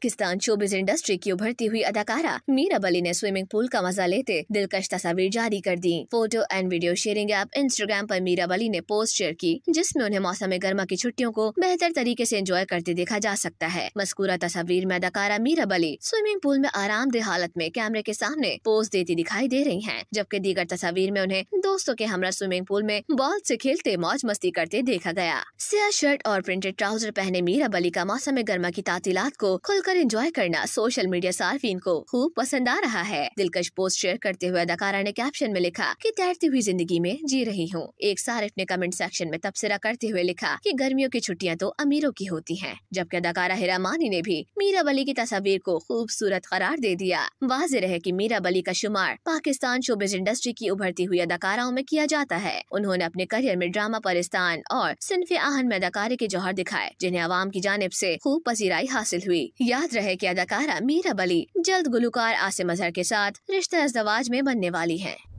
Pakistan showbiz industry की उभरती हुई अदाकारा मीरा बली ने स्विमिंग पूल का मजा लेते दिलकश तस्वीर जारी कर दी photo and video sharing app Instagram पर मीरा बली ने पोस्ट शेयर की जिसमें उन्हें मौसम गर्मा की छुट्टियों को बेहतर तरीके से एंजॉय करते देखा जा सकता है मस्कूरा तस्वीर में अदाकारा मीरा बली स्विमिंग पूल में आरामदेह हालत में कैमरे के सामने पोज देती दिखाई दे रही है जबकि दीगर तस्वीर में उन्हें दोस्तों के हमरा स्विमिंग पूल में बॉल ऐसी खेलते मौज मस्ती करते देखा गया सिया शर्ट और प्रिंटेड ट्राउजर पहने मीरा बली का मौसम गर्मा की तातीलात को खुलकर होकर एंजॉय करना सोशल मीडिया सार्फिन को खूब पसंद आ रहा है दिलकश पोस्ट शेयर करते हुए अदाकारा ने कैप्शन में लिखा कि तैरती हुई जिंदगी में जी रही हूँ एक सारिफ ने कमेंट सेक्शन में तबसरा करते हुए लिखा कि गर्मियों की छुट्टियाँ तो अमीरों की होती है जबकि अदाकारा हिरा मानी ने भी मीरा बली की तस्वीर को खूबसूरत करार दे दिया वाजिर है की मीरा बली का शुमार पाकिस्तान शोबिज इंडस्ट्री की उभरती हुई अदाकाराओं में किया जाता है उन्होंने अपने करियर में ड्रामा परिस्तान और सिनफ आहन में अदाकारी के जौहर दिखाए जिन्हें आवाम की जानब ऐसी खूब पसीराई हासिल हुई या याद रहे कि अदाकारा मीरा बली जल्द गुलकार आसिम अजहर के साथ रिश्ता अजदवाज में बनने वाली है